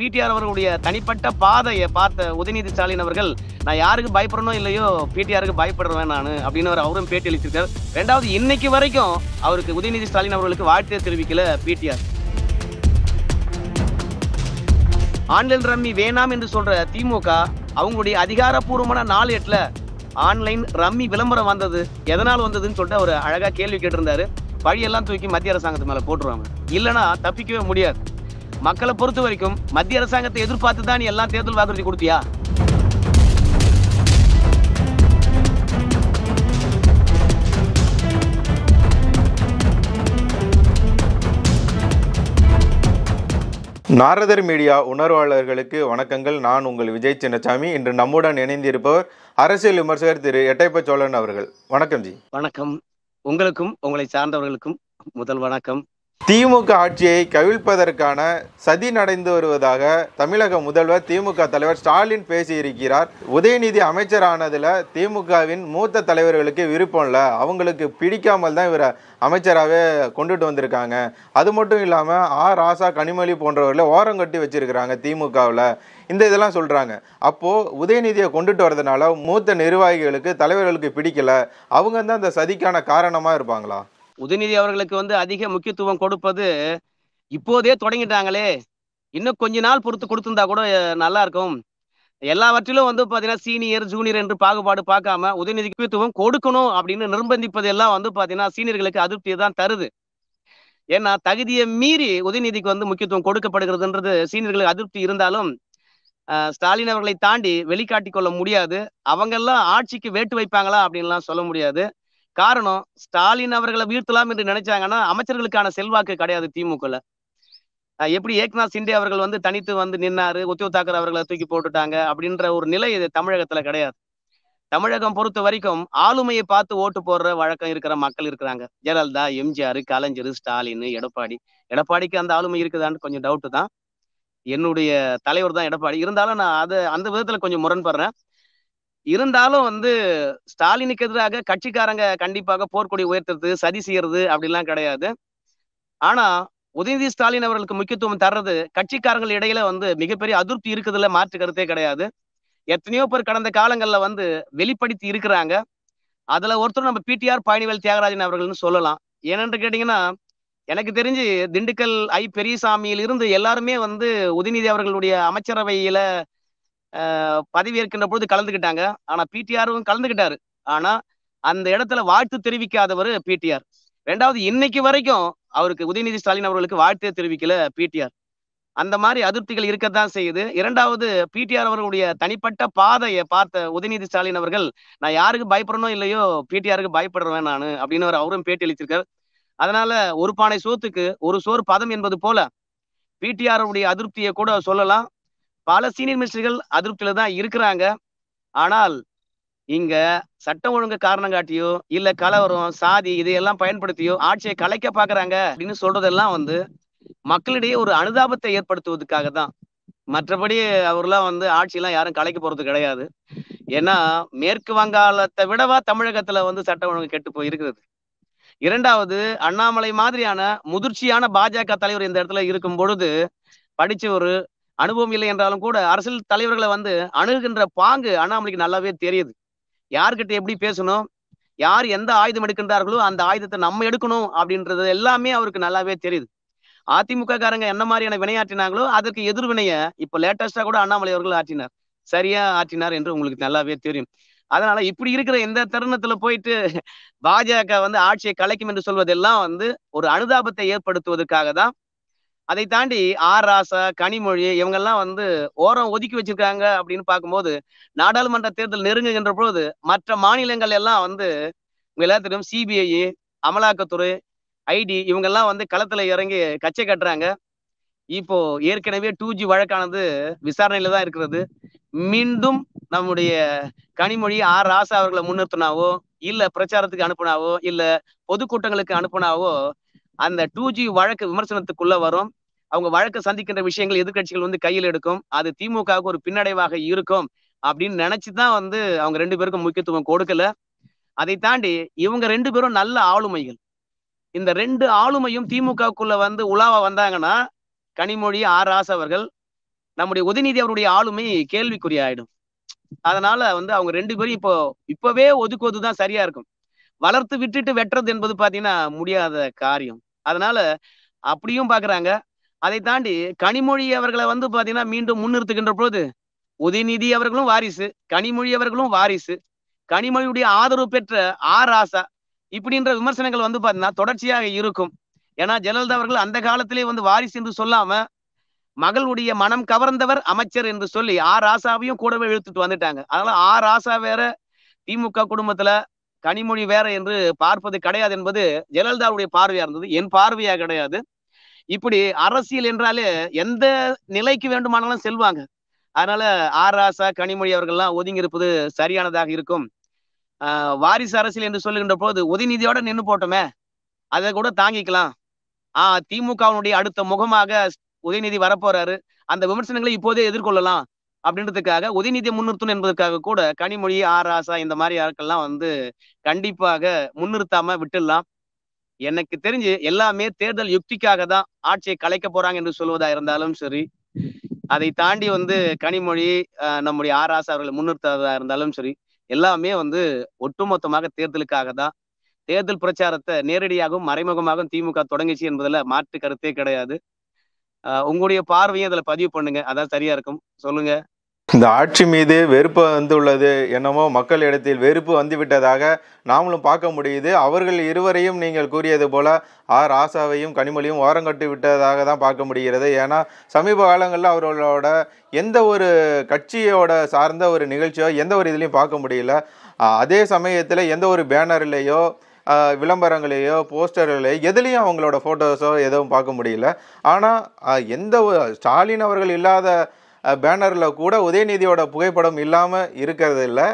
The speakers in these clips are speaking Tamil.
பிடிஆர் அவர்களுடைய தனிப்பட்ட பாதையை பார்த்த உதயநிதி ஸ்டாலின் அவர்கள் நான் யாருக்கு பயப்படணும் இல்லையோ பிடிஆருக்கு பயப்படுறேன் நான் அப்படின்னு அவர் அவரும் பேட்டி அளித்திருக்கார் ரெண்டாவது இன்னைக்கு வரைக்கும் அவருக்கு உதயநிதி ஸ்டாலின் அவர்களுக்கு வாழ்த்து தெரிவிக்கல பிடிஆர் ஆன்லைன் ரம்மி வேணாம் என்று சொல்ற திமுக அவங்களுடைய அதிகாரப்பூர்வமான நாலு எட்டுல ஆன்லைன் ரம்மி விளம்பரம் வந்தது எதனால் வந்ததுன்னு சொல்லிட்டு அவர் அழகா கேள்வி கேட்டிருந்தாரு வழியெல்லாம் தூக்கி மத்திய அரசாங்கத்து மேல போட்டுருவாங்க இல்லைன்னா தப்பிக்கவே முடியாது மக்களை பொறுத்த வரைக்கும் மத்திய அரசாங்கத்தை எதிர்பார்த்து தான் நீ எல்லாம் தேர்தல் வாக்குறுதி கொடுத்தியா நாரதர் மீடியா உணர்வாளர்களுக்கு வணக்கங்கள் நான் உங்கள் விஜய் சின்னசாமி இன்று நம்முடன் இணைந்திருப்பவர் அரசியல் விமர்சகர் திரு எட்டைப்ப சோழன் அவர்கள் வணக்கம் ஜி வணக்கம் உங்களுக்கும் உங்களை சார்ந்தவர்களுக்கும் முதல் வணக்கம் திமுக ஆட்சியை கவிழ்ப்பதற்கான சதி நடந்து வருவதாக தமிழக முதல்வர் திமுக தலைவர் ஸ்டாலின் பேசியிருக்கிறார் உதயநிதி அமைச்சரானதில் திமுகவின் மூத்த தலைவர்களுக்கு விருப்பம் இல்லை அவங்களுக்கு பிடிக்காமல் தான் இவரை அமைச்சராகவே கொண்டுட்டு வந்திருக்காங்க அது மட்டும் இல்லாமல் ஆ ராசா கனிமொழி போன்றவர்களை ஓரம் கட்டி வச்சிருக்கிறாங்க திமுகவில் இந்த இதெல்லாம் சொல்கிறாங்க அப்போது உதயநிதியை கொண்டுட்டு வர்றதுனால மூத்த நிர்வாகிகளுக்கு தலைவர்களுக்கு பிடிக்கல அவங்க தான் அந்த சதிக்கான காரணமாக இருப்பாங்களா உதயநிதி அவர்களுக்கு வந்து அதிக முக்கியத்துவம் கொடுப்பது இப்போதே தொடங்கிட்டாங்களே இன்னும் கொஞ்ச நாள் பொறுத்து கொடுத்துருந்தா கூட நல்லா இருக்கும் எல்லாவற்றிலும் வந்து பார்த்தீங்கன்னா சீனியர் ஜூனியர் என்று பாகுபாடு பார்க்காம உதயநிதி முக்கியத்துவம் கொடுக்கணும் அப்படின்னு நிர்பந்திப்பது எல்லாம் வந்து பார்த்தீங்கன்னா சீனியர்களுக்கு அதிருப்தியை தான் தருது ஏன்னா தகுதியை மீறி உதயநிதிக்கு வந்து முக்கியத்துவம் கொடுக்கப்படுகிறதுன்றது சீனியர்களுக்கு அதிருப்தி இருந்தாலும் ஸ்டாலின் அவர்களை தாண்டி வெளிக்காட்டி கொள்ள முடியாது அவங்கெல்லாம் ஆட்சிக்கு வேட்டு வைப்பாங்களா அப்படின்லாம் சொல்ல முடியாது காரணம் ஸ்டாலின் அவர்களை வீழ்த்தலாம் என்று நினைச்சாங்கன்னா அமைச்சர்களுக்கான செல்வாக்கு கிடையாது திமுக எப்படி ஏக்நாத் சிண்டே அவர்கள் வந்து தனித்து வந்து நின்னாரு உத்தவ் தாக்கர் அவர்களை தூக்கி போட்டுட்டாங்க அப்படின்ற ஒரு நிலை இது தமிழகத்துல கிடையாது தமிழகம் பொறுத்த வரைக்கும் ஆளுமையை பார்த்து ஓட்டு போடுற வழக்கம் இருக்கிற மக்கள் இருக்கிறாங்க ஜெயலலிதா எம்ஜிஆர் கலைஞர் ஸ்டாலின் எடப்பாடி எடப்பாடிக்கு அந்த ஆளுமை இருக்குதான்னு கொஞ்சம் டவுட்டு தான் என்னுடைய தலைவர் தான் எடப்பாடி இருந்தாலும் நான் அது அந்த விதத்துல கொஞ்சம் முரண்படுறேன் இருந்தாலும் வந்து ஸ்டாலினுக்கு எதிராக கட்சிக்காரங்க கண்டிப்பாக போர்க்கொடி உயர்த்துறது சதி செய்யறது அப்படிலாம் கிடையாது ஆனா உதயநிதி ஸ்டாலின் அவர்களுக்கு முக்கியத்துவம் தர்றது கட்சிக்காரங்கள் இடையில வந்து மிகப்பெரிய அதிருப்தி இருக்குதுல மாற்று கருத்தே கிடையாது எத்தனையோ பேர் கடந்த காலங்கள்ல வந்து வெளிப்படுத்தி இருக்கிறாங்க அதுல ஒருத்தர் நம்ம பிடிஆர் பழனிவேல் தியாகராஜன் அவர்கள்னு சொல்லலாம் ஏனென்று கேட்டீங்கன்னா எனக்கு தெரிஞ்சு திண்டுக்கல் ஐ பெரியசாமியில் இருந்து எல்லாருமே வந்து உதயநிதி அவர்களுடைய அமைச்சரவையில பதவியேற்கின்ற பொழுது கலந்துகிட்டாங்க ஆனா பிடிஆரும் கலந்துகிட்டாரு ஆனா அந்த இடத்துல வாழ்த்து தெரிவிக்காதவர் பிடிஆர் ரெண்டாவது இன்னைக்கு வரைக்கும் அவருக்கு உதயநிதி ஸ்டாலின் அவர்களுக்கு வாழ்த்தே தெரிவிக்கல பிடிஆர் அந்த மாதிரி அதிருப்திகள் இருக்கத்தான் செய்யுது இரண்டாவது பிடிஆர் அவர்களுடைய தனிப்பட்ட பாதையை பார்த்த உதயநிதி ஸ்டாலின் அவர்கள் நான் யாருக்கு பயப்படணும் இல்லையோ பிடிஆருக்கு பயப்படுறேன் நான் அப்படின்னு அவரும் பேட்டி அளித்திருக்காரு அதனால ஒரு பானை சோத்துக்கு ஒரு சோறு பதம் என்பது போல பிடிஆருடைய அதிருப்தியை கூட சொல்லலாம் பல சீனியர் மினிஸ்டர்கள் அதிருப்தியில தான் இருக்கிறாங்க ஆனால் இங்க சட்டம் ஒழுங்கு காரணம் காட்டியோ இல்ல கலவரம் சாதி இதையெல்லாம் பயன்படுத்தியோ ஆட்சியை கலைக்க பாக்குறாங்க அப்படின்னு சொல்றதெல்லாம் வந்து மக்களிடையே ஒரு அனுதாபத்தை ஏற்படுத்துவதற்காக தான் மற்றபடி அவர்லாம் வந்து ஆட்சியெல்லாம் யாரும் கலைக்க போறது கிடையாது ஏன்னா மேற்கு வங்காளத்தை விடவா தமிழகத்துல வந்து சட்டம் ஒழுங்கு கெட்டு போய் இருக்கிறது இரண்டாவது அண்ணாமலை மாதிரியான முதிர்ச்சியான பாஜக தலைவர் இந்த இடத்துல இருக்கும் பொழுது படிச்ச ஒரு அனுபவம் இல்லை என்றாலும் கூட அரசியல் தலைவர்களை வந்து அணுகுகின்ற பாங்கு அண்ணாமலைக்கு நல்லாவே தெரியுது யார்கிட்ட எப்படி பேசணும் யார் எந்த ஆயுதம் எடுக்கின்றார்களோ அந்த ஆயுதத்தை நம்ம எடுக்கணும் அப்படின்றது எல்லாமே அவருக்கு நல்லாவே தெரியுது அதிமுக காரங்க என்ன மாதிரியான வினையாற்றினாங்களோ அதற்கு எதிர்வினைய இப்ப லேட்டஸ்டா கூட அண்ணாமலை அவர்கள் ஆற்றினார் சரியா ஆற்றினார் என்று உங்களுக்கு நல்லாவே தெரியும் அதனால இப்படி இருக்கிற இந்த தருணத்துல போயிட்டு பாஜக வந்து ஆட்சியை கலைக்கும் என்று சொல்வதெல்லாம் வந்து ஒரு அனுதாபத்தை ஏற்படுத்துவதற்காக தான் அதை தாண்டி ஆர் ராசா கனிமொழி இவங்கெல்லாம் வந்து ஓரம் ஒதுக்கி வச்சிருக்காங்க அப்படின்னு பார்க்கும்போது நாடாளுமன்ற தேர்தல் நெருங்குகின்ற பொழுது மற்ற மாநிலங்கள் எல்லாம் வந்து உங்க எல்லாத்திலும் சிபிஐ அமலாக்கத்துறை ஐடி இவங்கெல்லாம் வந்து களத்துல இறங்கி கச்சை கட்டுறாங்க இப்போ ஏற்கனவே டூ ஜி வழக்கானது விசாரணையில தான் இருக்கிறது மீண்டும் நம்முடைய கனிமொழி ஆர் ராசா அவர்களை முன்னிறுத்தினாவோ இல்ல பிரச்சாரத்துக்கு அனுப்புனாவோ இல்ல பொதுக்கூட்டங்களுக்கு அனுப்புனாவோ அந்த டூ ஜி வழக்கு விமர்சனத்துக்குள்ள வரும் அவங்க வழக்கு சந்திக்கின்ற விஷயங்கள் எதிர்கட்சிகள் வந்து கையில் எடுக்கும் அது திமுகவுக்கு ஒரு பின்னடைவாக இருக்கும் அப்படின்னு நினைச்சுதான் வந்து அவங்க ரெண்டு பேருக்கும் முக்கியத்துவம் கொடுக்கல அதை தாண்டி இவங்க ரெண்டு பேரும் நல்ல ஆளுமைகள் இந்த ரெண்டு ஆளுமையும் திமுகவுக்குள்ள வந்து உலாவ வந்தாங்கன்னா கனிமொழி ஆர் அவர்கள் நம்முடைய உதயநிதி அவருடைய ஆளுமை கேள்விக்குறி ஆயிடும் அதனால வந்து அவங்க ரெண்டு பேரும் இப்போ இப்பவே ஒதுக்குவதுதான் சரியா இருக்கும் வளர்த்து விட்டுட்டு வெட்டுறது என்பது பாத்தீங்கன்னா முடியாத காரியம் அதனால அப்படியும் பாக்குறாங்க அதை தாண்டி கனிமொழி அவர்களை வந்து பாத்தீங்கன்னா மீண்டும் முன்னிறுத்துகின்ற போது உதயநிதி அவர்களும் வாரிசு கனிமொழி அவர்களும் வாரிசு கனிமொழியுடைய ஆதரவு பெற்ற ஆர் ராசா இப்படின்ற விமர்சனங்கள் வந்து பாத்தீங்கன்னா தொடர்ச்சியாக இருக்கும் ஏன்னா ஜெயலலிதா அவர்கள் அந்த காலத்திலே வந்து வாரிசு என்று சொல்லாம மகளுடைய மனம் கவர்ந்தவர் அமைச்சர் என்று சொல்லி ஆர் ராசாவையும் கூடவே இழுத்துட்டு வந்துட்டாங்க அதனால ஆர் ராசா வேற திமுக குடும்பத்துல கனிமொழி வேற என்று பார்ப்பது கிடையாது என்பது ஜெயலலிதாவுடைய பார்வையா இருந்தது என் பார்வையா கிடையாது இப்படி அரசியல் என்றாலே எந்த நிலைக்கு வேண்டுமானாலும் செல்வாங்க அதனால ஆர் ஆசா கனிமொழி அவர்கள்லாம் ஒதுங்கி இருப்பது சரியானதாக இருக்கும் ஆஹ் வாரிசு அரசியல் என்று சொல்லுகின்ற போது உதயநிதியோட நின்று போட்டோமே அதை கூட தாங்கிக்கலாம் ஆஹ் திமுகவினுடைய அடுத்த முகமாக உதயநிதி வரப்போறாரு அந்த விமர்சனங்களை இப்போதே எதிர்கொள்ளலாம் அப்படின்றதுக்காக உதயநிதி முன்னிறுத்தணும் என்பதற்காக கூட கனிமொழி ஆர் ஆசா இந்த மாதிரி ஆட்கள்லாம் வந்து கண்டிப்பாக முன்னிறுத்தாம விட்டுடலாம் எனக்கு தெரிஞ்சு எல்லாமே தேர்தல் யுக்திக்காக தான் ஆட்சியை கலைக்க போறாங்க என்று சொல்வதா இருந்தாலும் சரி அதை தாண்டி வந்து கனிமொழி நம்முடைய ஆர் ஆசா அவர்களை முன்னிறுத்ததா இருந்தாலும் சரி எல்லாமே வந்து ஒட்டுமொத்தமாக தேர்தலுக்காக தான் தேர்தல் பிரச்சாரத்தை நேரடியாகவும் மறைமுகமாகவும் திமுக தொடங்கிச்சு என்பதுல மாற்று கருத்தே கிடையாது உங்களுடைய பார்வையும் அதுல பதிவு பண்ணுங்க அதான் சரியா இருக்கும் சொல்லுங்க இந்த ஆட்சி மீது வெறுப்பு வந்துள்ளது என்னமோ மக்கள் இடத்தில் வெறுப்பு வந்துவிட்டதாக நாமளும் பார்க்க முடியுது அவர்கள் இருவரையும் நீங்கள் கூறியது போல ஆர் ஆசாவையும் கனிமொழியும் ஓரங்கட்டு விட்டதாக தான் பார்க்க முடிகிறது ஏன்னா சமீப காலங்களில் அவர்களோட எந்த ஒரு கட்சியோட சார்ந்த ஒரு நிகழ்ச்சியோ எந்த ஒரு இதுலையும் பார்க்க முடியல அதே சமயத்தில் எந்த ஒரு பேனர்லேயோ விளம்பரங்களையோ போஸ்டர்களையோ எதுலேயும் அவங்களோட ஃபோட்டோஸோ எதுவும் பார்க்க முடியல ஆனால் எந்த ஸ்டாலின் அவர்கள் இல்லாத பேனரில் கூட உதயநிதியோட புகைப்படம் இல்லாமல் இருக்கிறது இல்லை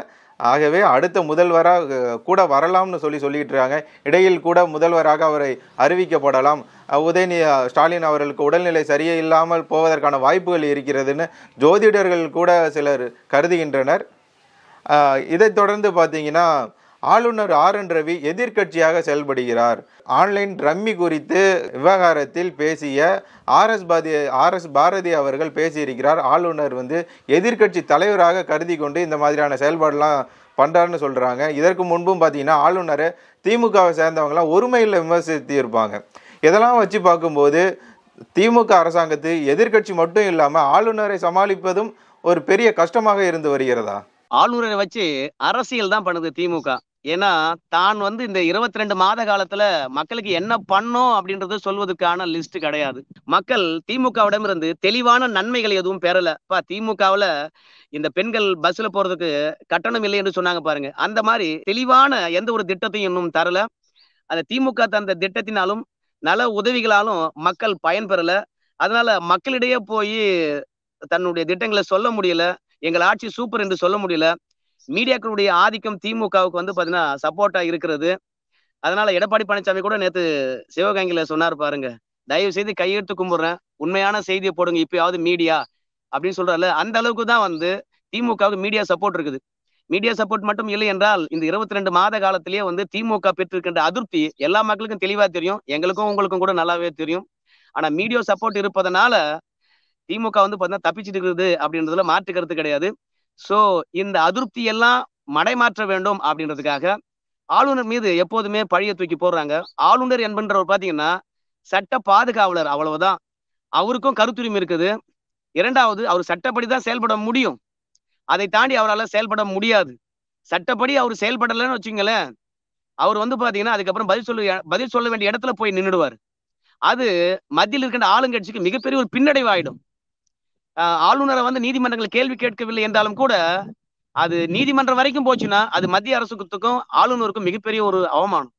ஆகவே அடுத்த முதல்வராக கூட வரலாம்னு சொல்லி சொல்லிட்டு இருக்காங்க இடையில் கூட முதல்வராக அவரை அறிவிக்கப்படலாம் உதயநி ஸ்டாலின் அவர்களுக்கு உடல்நிலை சரியே இல்லாமல் போவதற்கான வாய்ப்புகள் இருக்கிறதுன்னு ஜோதிடர்கள் கூட சிலர் கருதுகின்றனர் இதைத் தொடர்ந்து பார்த்தீங்கன்னா ஆளுநர் ஆர் என் ரவி எதிர்கட்சியாக செயல்படுகிறார் ஆன்லைன் ரம்மி குறித்து விவகாரத்தில் பேசிய ஆர் எஸ் பாதி ஆர் எஸ் பாரதி அவர்கள் பேசியிருக்கிறார் ஆளுநர் வந்து எதிர்கட்சி தலைவராக கருதி கொண்டு இந்த மாதிரியான செயல்பாடெலாம் பண்ணுறாருன்னு சொல்கிறாங்க இதற்கு முன்பும் பார்த்தீங்கன்னா ஆளுநரை திமுகவை சேர்ந்தவங்களாம் ஒருமையில் விமர்சித்து இருப்பாங்க இதெல்லாம் வச்சு பார்க்கும்போது திமுக அரசாங்கத்து எதிர்கட்சி மட்டும் இல்லாமல் ஆளுநரை சமாளிப்பதும் ஒரு பெரிய கஷ்டமாக இருந்து வருகிறதா ஆளுநரை வச்சு அரசியல் தான் பண்ணுது திமுக ஏன்னா தான் வந்து இந்த இருபத்தி ரெண்டு மாத காலத்துல மக்களுக்கு என்ன பண்ணும் அப்படின்றத சொல்வதற்கான லிஸ்ட் கிடையாது மக்கள் திமுகவிடம் இருந்து தெளிவான நன்மைகள் எதுவும் பெறல பா திமுகவுல இந்த பெண்கள் பஸ்ல போறதுக்கு கட்டணம் இல்லை என்று சொன்னாங்க பாருங்க அந்த மாதிரி தெளிவான எந்த ஒரு திட்டத்தையும் இன்னும் தரல அந்த திமுக தந்த திட்டத்தினாலும் நல உதவிகளாலும் மக்கள் பயன்பெறல அதனால மக்களிடையே போய் தன்னுடைய திட்டங்களை சொல்ல முடியல எங்கள் ஆட்சி சூப்பர் என்று சொல்ல முடியல மீடியாக்களுடைய ஆதிக்கம் திமுகவுக்கு வந்து பாத்தீங்கன்னா சப்போர்ட்டா இருக்கிறது அதனால எடப்பாடி பழனிசாமி கூட நேத்து சிவகங்கையில சொன்னார் பாருங்க தயவு செய்து கையெழுத்து கும்பிடுறேன் உண்மையான செய்தியை போடுங்க இப்பயாவது மீடியா அப்படின்னு சொல்றாரு அந்த அளவுக்கு தான் வந்து திமுகவுக்கு மீடியா சப்போர்ட் இருக்குது மீடியா சப்போர்ட் மட்டும் இல்லை என்றால் இந்த இருபத்தி ரெண்டு மாத காலத்திலேயே வந்து திமுக பெற்றிருக்கின்ற அதிருப்தி எல்லா மக்களுக்கும் தெளிவா தெரியும் எங்களுக்கும் உங்களுக்கும் கூட நல்லாவே தெரியும் ஆனா மீடியா சப்போர்ட் இருப்பதனால திமுக வந்து பார்த்தீங்கன்னா தப்பிச்சிட்டு இருக்குது அப்படின்றதுல மாற்று கருத்து கிடையாது சோ இந்த அதிருப்தி எல்லாம் மடைமாற்ற வேண்டும் அப்படின்றதுக்காக ஆளுநர் மீது எப்போதுமே பழிய தூக்கி போடுறாங்க ஆளுநர் என்பன்றவர் பாத்தீங்கன்னா சட்ட பாதுகாவலர் அவ்வளவுதான் அவருக்கும் கருத்துரிமை இருக்குது இரண்டாவது அவர் சட்டப்படி தான் செயல்பட முடியும் அதை தாண்டி அவரால் செயல்பட முடியாது சட்டப்படி அவர் செயல்படலைன்னு வச்சுங்களேன் அவர் வந்து பாத்தீங்கன்னா அதுக்கப்புறம் பதில் சொல்ல பதில் சொல்ல வேண்டிய இடத்துல போய் நின்றுடுவார் அது மத்தியில் இருக்கின்ற ஆளுங்கட்சிக்கு மிகப்பெரிய ஒரு பின்னடைவாயிடும் ஆளுநரை வந்து நீதிமன்றங்கள் கேள்வி கேட்கவில்லை என்றாலும் கூட அது நீதிமன்றம் வரைக்கும் போச்சுன்னா அது மத்திய அரசுக்கும் ஆளுநருக்கும் மிகப்பெரிய ஒரு அவமானம்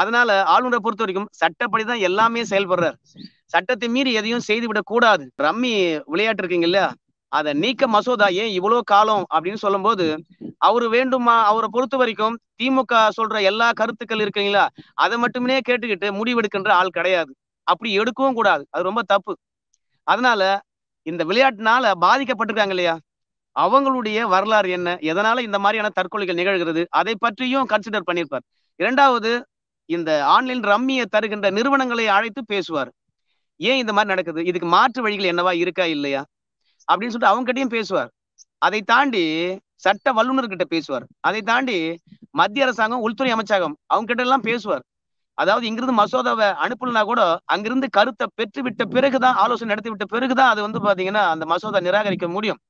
அதனால ஆளுநரை பொறுத்த வரைக்கும் சட்டப்படிதான் எல்லாமே செயல்படுறாரு சட்டத்தை மீறி எதையும் செய்துவிடக் கூடாது ரம்மி விளையாட்டு இருக்கீங்க இல்லையா அதை நீக்க மசோதா ஏன் இவ்வளவு காலம் அப்படின்னு சொல்லும் போது அவரு வேண்டுமா அவரை பொறுத்த வரைக்கும் திமுக சொல்ற எல்லா கருத்துக்கள் இருக்குங்களா அதை மட்டுமே கேட்டுக்கிட்டு முடிவெடுக்கின்ற ஆள் கிடையாது அப்படி எடுக்கவும் கூடாது அது ரொம்ப தப்பு அதனால இந்த விளையாட்டுனால பாதிக்கப்பட்டிருக்காங்க இல்லையா அவங்களுடைய வரலாறு என்ன எதனால இந்த மாதிரியான தற்கொலைகள் நிகழ்கிறது அதை பற்றியும் கன்சிடர் பண்ணியிருப்பார் இரண்டாவது இந்த ஆன்லைன் ரம்மியை தருகின்ற நிறுவனங்களை அழைத்து பேசுவார் ஏன் இந்த மாதிரி நடக்குது இதுக்கு மாற்று வழிகள் என்னவா இருக்கா இல்லையா அப்படின்னு சொல்லிட்டு அவங்ககிட்டயும் பேசுவார் அதை தாண்டி சட்ட வல்லுநர்கிட்ட பேசுவார் அதை தாண்டி மத்திய அரசாங்கம் உள்துறை அமைச்சகம் அவங்க கிட்ட எல்லாம் பேசுவார் அதாவது இங்கிருந்து மசோதாவை அனுப்பலனா கூட அங்கிருந்து கருத்தை பெற்று விட்ட பிறகுதான் ஆலோசனை நடத்தி விட்ட பிறகுதான் அது வந்து பாத்தீங்கன்னா அந்த மசோதா நிராகரிக்க முடியும்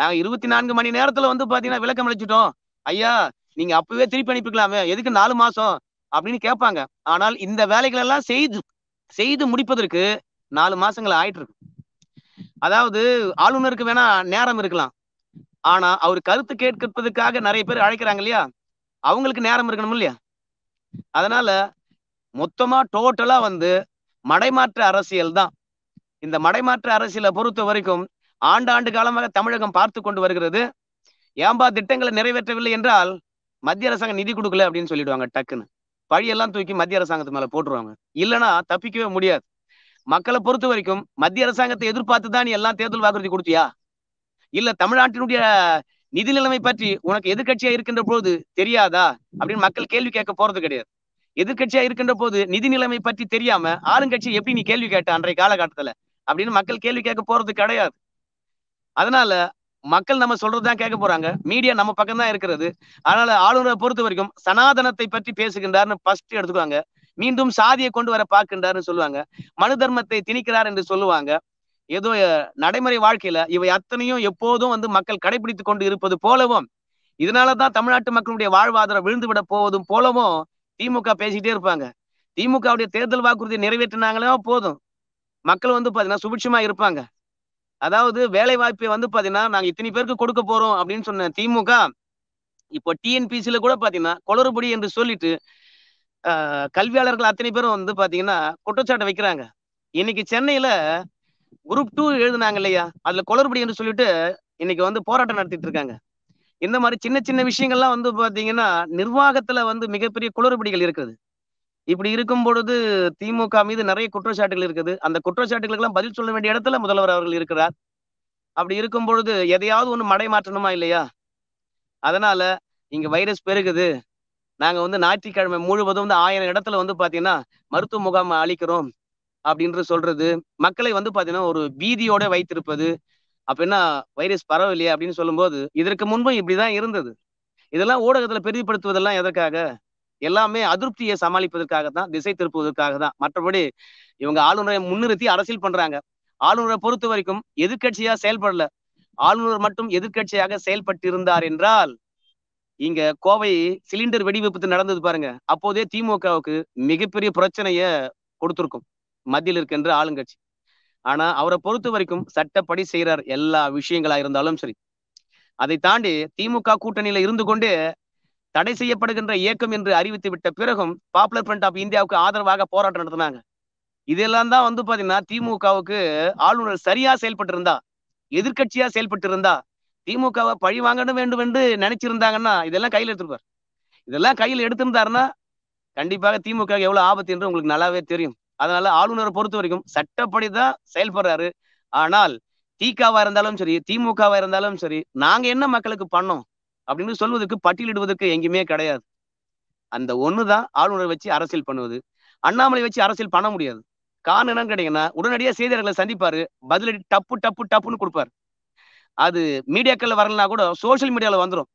நாங்க இருபத்தி நான்கு மணி நேரத்துல வந்து பாத்தீங்கன்னா விளக்கம் அளிச்சிட்டோம் ஐயா நீங்க அப்பவே திருப்பி அனுப்பிக்கலாமே எதுக்கு நாலு மாசம் அப்படின்னு கேட்பாங்க ஆனால் இந்த வேலைகள் எல்லாம் செய்து செய்து முடிப்பதற்கு நாலு மாசங்கள் ஆயிட்டு இருக்கு அதாவது ஆளுநருக்கு வேணா நேரம் இருக்கலாம் ஆனா அவர் கருத்து கேட்கிறதுக்காக நிறைய பேர் அழைக்கிறாங்க இல்லையா அவங்களுக்கு நேரம் இருக்கணும் இல்லையா அதனால மொத்தமா டோட்டலா வந்து மடைமாற்ற அரசியல் தான் இந்த மடைமாற்ற அரசியலை பொறுத்த வரைக்கும் ஆண்டாண்டு காலமாக தமிழகம் பார்த்து கொண்டு வருகிறது ஏம்பா திட்டங்களை நிறைவேற்றவில்லை என்றால் மத்திய அரசாங்கம் நிதி கொடுக்கல அப்படின்னு சொல்லிடுவாங்க டக்குன்னு பழியெல்லாம் தூக்கி மத்திய அரசாங்கத்து மேல போட்டுருவாங்க இல்லைன்னா தப்பிக்கவே முடியாது மக்களை பொறுத்த வரைக்கும் மத்திய அரசாங்கத்தை எதிர்பார்த்து தான் நீ எல்லாம் தேர்தல் வாக்குறுதி கொடுத்தியா இல்ல தமிழ்நாட்டினுடைய நிதி நிலைமை பற்றி உனக்கு எதிர்கட்சியா இருக்கின்ற போது தெரியாதா அப்படின்னு மக்கள் கேள்வி கேட்க போறது கிடையாது எதிர்கட்சியா இருக்கின்ற போது நிதி நிலைமை பற்றி தெரியாம ஆளுங்கட்சி எப்படி நீ கேள்வி கேட்ட அன்றைய காலகட்டத்துல அப்படின்னு மக்கள் கேள்வி கேட்க போறது கிடையாது அதனால மக்கள் நம்ம சொல்றதுதான் கேட்க போறாங்க மீடியா நம்ம பக்கம் தான் இருக்கிறது அதனால ஆளுநரை பொறுத்த வரைக்கும் சனாதனத்தை பற்றி பேசுகின்றார் ஃபர்ஸ்ட் எடுத்துக்குவாங்க மீண்டும் சாதியை கொண்டு வர பார்க்கின்றார்னு சொல்லுவாங்க மனு தர்மத்தை திணிக்கிறார் என்று சொல்லுவாங்க ஏதோ நடைமுறை வாழ்க்கையில இவை அத்தனையும் எப்போதும் வந்து மக்கள் கடைபிடித்து கொண்டு இருப்பது போலவும் இதனாலதான் தமிழ்நாட்டு மக்களுடைய வாழ்வாதாரம் விழுந்துவிட போவதும் போலவும் திமுக பேசிக்கிட்டே இருப்பாங்க திமுகவுடைய தேர்தல் வாக்குறுதியை நிறைவேற்றினாங்களோ போதும் மக்கள் வந்து பாத்தீங்கன்னா சுபிட்சமா இருப்பாங்க அதாவது வேலை வாய்ப்பை வந்து பாத்தீங்கன்னா நாங்கள் இத்தனை பேருக்கு கொடுக்க போறோம் அப்படின்னு சொன்ன திமுக இப்போ டிஎன்பிசில கூட பாத்தீங்கன்னா குளறுபடி என்று சொல்லிட்டு கல்வியாளர்கள் அத்தனை பேரும் வந்து பாத்தீங்கன்னா குற்றச்சாட்டை வைக்கிறாங்க இன்னைக்கு சென்னையில குரூப் டூ எழுதுனாங்க இல்லையா அதுல குளறுபடி என்று சொல்லிட்டு இன்னைக்கு வந்து போராட்டம் நடத்திட்டு இருக்காங்க இந்த மாதிரி சின்ன சின்ன விஷயங்கள்லாம் வந்து பாத்தீங்கன்னா நிர்வாகத்துல வந்து மிகப்பெரிய குளறுபடிகள் இருக்குது இப்படி இருக்கும் பொழுது திமுக மீது நிறைய குற்றச்சாட்டுகள் இருக்குது அந்த குற்றச்சாட்டுகளுக்கெல்லாம் பதில் சொல்ல வேண்டிய இடத்துல முதல்வர் அவர்கள் இருக்கிறார் அப்படி இருக்கும் பொழுது எதையாவது ஒன்று மடை மாற்றணுமா இல்லையா அதனால இங்க வைரஸ் பெருகுது நாங்க வந்து ஞாயிற்றுக்கிழமை முழுவதும் வந்து ஆயிரம் இடத்துல வந்து பாத்தீங்கன்னா மருத்துவ முகாம் அளிக்கிறோம் அப்படின்னு சொல்றது மக்களை வந்து பாத்தீங்கன்னா ஒரு பீதியோட வைத்திருப்பது அப்ப என்ன வைரஸ் பரவலையே அப்படின்னு சொல்லும்போது இதற்கு முன்பும் இப்படிதான் இருந்தது இதெல்லாம் ஊடகத்துல பெரிதுபடுத்துவதெல்லாம் எதற்காக எல்லாமே அதிருப்தியை சமாளிப்பதற்காக தான் திசை திருப்புவதற்காக தான் மற்றபடி இவங்க ஆளுநரை முன்னிறுத்தி அரசியல் பண்றாங்க ஆளுநரை பொறுத்த வரைக்கும் எதிர்கட்சியா செயல்படல ஆளுநர் மட்டும் எதிர்கட்சியாக செயல்பட்டிருந்தார் என்றால் இங்க கோவை சிலிண்டர் வெடிவிபத்து நடந்தது பாருங்க அப்போதே திமுகவுக்கு மிகப்பெரிய பிரச்சனைய கொடுத்திருக்கும் மத்தியில் இருக்கின்ற ஆளுங்கட்சி ஆனா அவரை பொறுத்த வரைக்கும் சட்டப்படி செய்யறார் எல்லா விஷயங்களா இருந்தாலும் சரி அதை தாண்டி திமுக கூட்டணியில இருந்து கொண்டு தடை செய்யப்படுகின்ற இயக்கம் என்று அறிவித்து விட்ட பிறகும் பாப்புலர் ஃப்ரண்ட் ஆஃப் இந்தியாவுக்கு ஆதரவாக போராட்டம் நடத்தினாங்க இதெல்லாம் தான் வந்து பாத்தீங்கன்னா திமுகவுக்கு ஆளுநர் சரியா செயல்பட்டு இருந்தா எதிர்கட்சியா செயல்பட்டு இருந்தா திமுகவை பழி வாங்கணும் வேண்டும் என்று நினைச்சிருந்தாங்கன்னா இதெல்லாம் கையில் எடுத்துருப்பார் இதெல்லாம் கையில் எடுத்திருந்தாருன்னா கண்டிப்பாக திமுக எவ்வளவு ஆபத்து என்று உங்களுக்கு நல்லாவே தெரியும் அதனால ஆளுநரை பொறுத்த வரைக்கும் சட்டப்படி தான் செயல்படுறாரு ஆனால் திகாவா இருந்தாலும் சரி திமுகவா இருந்தாலும் சரி நாங்க என்ன மக்களுக்கு பண்ணோம் அப்படின்னு சொல்வதற்கு பட்டியலிடுவதற்கு எங்கேயுமே கிடையாது அந்த ஒண்ணுதான் ஆளுநரை வச்சு அரசியல் பண்ணுவது அண்ணாமலை வச்சு அரசியல் பண்ண முடியாது காரணம் என்னன்னு கேட்டீங்கன்னா உடனடியா செய்தியாளர்களை சந்திப்பாரு பதிலடி டப்பு டப்பு டப்புன்னு கொடுப்பாரு அது மீடியாக்கள்ல வரலனா கூட சோசியல் மீடியால வந்துடும்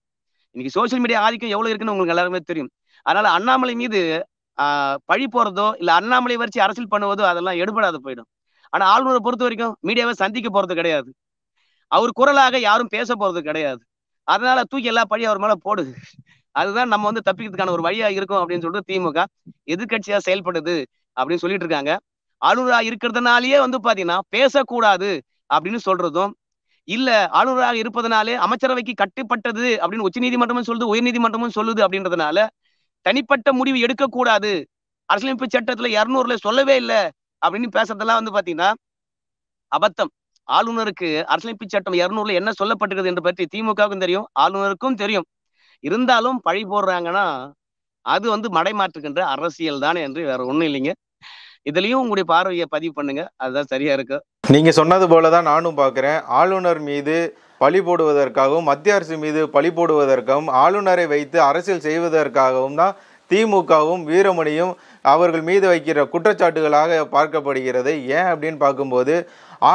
இன்னைக்கு சோசியல் மீடியா ஆதிக்கம் எவ்வளவு இருக்குன்னு உங்களுக்கு எல்லாருமே தெரியும் அதனால அண்ணாமலை மீது பழி போறதோ இல்ல அண்ணாமலை வரிச்சு அரசியல் பண்ணுவதோ அதெல்லாம் எடுபடாது போயிடும் ஆனா ஆளுநரை பொறுத்த வரைக்கும் மீடியாவை சந்திக்க போறது கிடையாது அவர் குரலாக யாரும் பேச போறது கிடையாது அதனால தூக்கி எல்லா பழியும் அவர் மேல போடு அதுதான் நம்ம வந்து தப்பிக்கிறதுக்கான ஒரு வழியா இருக்கும் அப்படின்னு சொல்லிட்டு திமுக எதிர்கட்சியா செயல்படுது அப்படின்னு சொல்லிட்டு இருக்காங்க ஆளுநரா இருக்கிறதுனாலயே வந்து பாத்தீங்கன்னா பேசக்கூடாது அப்படின்னு சொல்றதும் இல்ல ஆளுநராக இருப்பதனாலே அமைச்சரவைக்கு கட்டுப்பட்டது அப்படின்னு உச்ச நீதிமன்றமும் சொல்லுது உயர் நீதிமன்றமும் சொல்லுது அப்படின்றதுனால தனிப்பட்ட முடிவு எடுக்கக்கூடாது அரசியலமைப்பு சட்டத்துல இரநூறுல சொல்லவே இல்லை அப்படின்னு பேசுறதெல்லாம் வந்து பாத்தீங்கன்னா அபத்தம் ஆளுநருக்கு அரசியலமைப்பு சட்டம் இரநூறுல என்ன சொல்லப்பட்டிருக்குது என்று பற்றி திமுகவுக்கும் தெரியும் ஆளுநருக்கும் தெரியும் இருந்தாலும் பழி போடுறாங்கன்னா அது வந்து மடைமாற்றுகின்ற அரசியல் தானே என்று வேற ஒண்ணும் இல்லைங்க இதுலயும் உங்களுடைய பார்வையை பதிவு பண்ணுங்க அதுதான் சரியா இருக்கும் நீங்க சொன்னது போலதான் நானும் பாக்குறேன் ஆளுநர் மீது பழி போடுவதற்காகவும் மத்திய அரசு மீது பழி போடுவதற்காகவும் ஆளுநரை வைத்து அரசியல் செய்வதற்காகவும் தான் திமுகவும் வீரமணியும் அவர்கள் மீது வைக்கிற குற்றச்சாட்டுகளாக பார்க்கப்படுகிறது ஏன் அப்படின்னு பார்க்கும்போது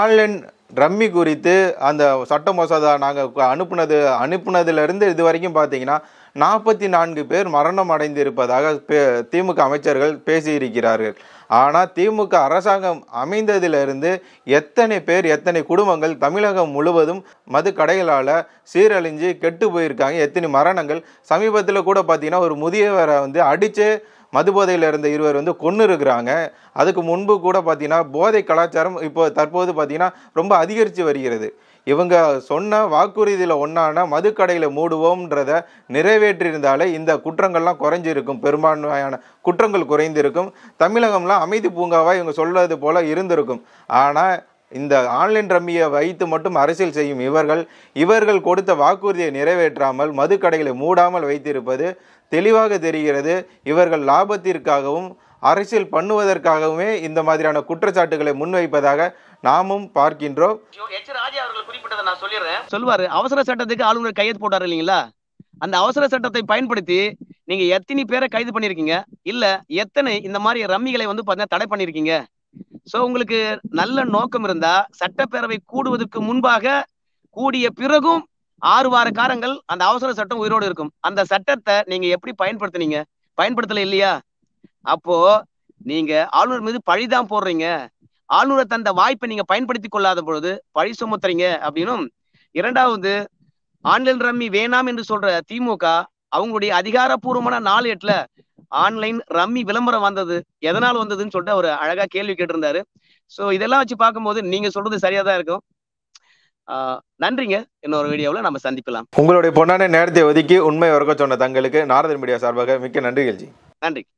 ஆன்லைன் ரம்மி குறித்து அந்த சட்ட மசோதா நாங்கள் அனுப்புனது அனுப்புனதுலேருந்து இது வரைக்கும் பார்த்தீங்கன்னா நாற்பத்தி நான்கு பேர் மரணம் அடைந்திருப்பதாக திமுக அமைச்சர்கள் பேசியிருக்கிறார்கள் ஆனால் திமுக அரசாங்கம் அமைந்ததிலிருந்து எத்தனை பேர் எத்தனை குடும்பங்கள் தமிழகம் முழுவதும் மது கடைகளால் சீரழிஞ்சு கெட்டு போயிருக்காங்க எத்தனை மரணங்கள் சமீபத்தில் கூட பார்த்தீங்கன்னா ஒரு முதியவரை வந்து அடித்து மது போதையில் இருந்த இருவர் வந்து கொன்று இருக்கிறாங்க அதுக்கு முன்பு கூட பார்த்திங்கன்னா போதை கலாச்சாரம் இப்போ தற்போது பார்த்தீங்கன்னா ரொம்ப அதிகரித்து வருகிறது இவங்க சொன்ன வாக்குறுதியில் ஒன்றான மதுக்கடையில் மூடுவோம்ன்றத நிறைவேற்றியிருந்தாலே இந்த குற்றங்கள்லாம் குறைஞ்சிருக்கும் பெரும்பான்மையான குற்றங்கள் குறைந்திருக்கும் தமிழகம்லாம் அமைதி பூங்காவாக இவங்க சொல்வது போல் இருந்திருக்கும் ஆனால் இந்த ஆன்லைன் ரம்மியை வைத்து மட்டும் அரசியல் செய்யும் இவர்கள் இவர்கள் கொடுத்த வாக்குறுதியை நிறைவேற்றாமல் மதுக்கடைகளை மூடாமல் வைத்திருப்பது தெளிவாக தெரிகிறது இவர்கள் லாபத்திற்காகவும் அரசியல் பண்ணுவதற்காகவுமே இந்த மாதிரியான குற்றச்சாட்டுகளை முன்வைப்பதாக நாமும் பார்க்கின்றோம் நான் சொல்லிடுறேன் சொல்லுவாரு அவசர சட்டத்துக்கு ஆளுநர் கையெழுத்து போட்டாரு இல்லைங்களா அந்த அவசர சட்டத்தை பயன்படுத்தி நீங்க எத்தனை பேரை கைது பண்ணிருக்கீங்க இல்ல எத்தனை இந்த மாதிரி ரம்மிகளை வந்து பாத்தீங்கன்னா தடை பண்ணிருக்கீங்க சோ உங்களுக்கு நல்ல நோக்கம் இருந்தா சட்டப்பேரவை கூடுவதற்கு முன்பாக கூடிய பிறகும் ஆறு வார காரங்கள் அந்த அவசர சட்டம் உயிரோடு இருக்கும் அந்த சட்டத்தை நீங்க எப்படி பயன்படுத்தினீங்க பயன்படுத்தல இல்லையா அப்போ நீங்க ஆளுநர் மீது பழிதான் போடுறீங்க ஆளுநர் தந்த வாய்ப்பை நீங்க பயன்படுத்தி கொள்ளாத பொழுது பழி சுமத்துறீங்க அப்படின்னும் இரண்டாவது ஆன்லைன் ரம்மி வேணாம் என்று சொல்ற திமுக அவங்களுடைய அதிகாரப்பூர்வமான நாலு எட்டுல ஆன்லைன் ரம்மி விளம்பரம் வந்தது எதனால் வந்ததுன்னு சொல்லிட்டு அவர் அழகா கேள்வி கேட்டிருந்தாரு ஸோ இதெல்லாம் வச்சு பார்க்கும்போது நீங்க சொல்றது சரியா தான் இருக்கும் நன்றிங்க இன்னொரு வீடியோவில் நம்ம சந்திக்கலாம் உங்களுடைய பொண்ணான நேரத்தை ஒதுக்கி உண்மை வரைக்கும் சொன்ன தங்களுக்கு நாரதன் மீடியா சார்பாக மிக்க நன்றிகள் ஜி நன்றி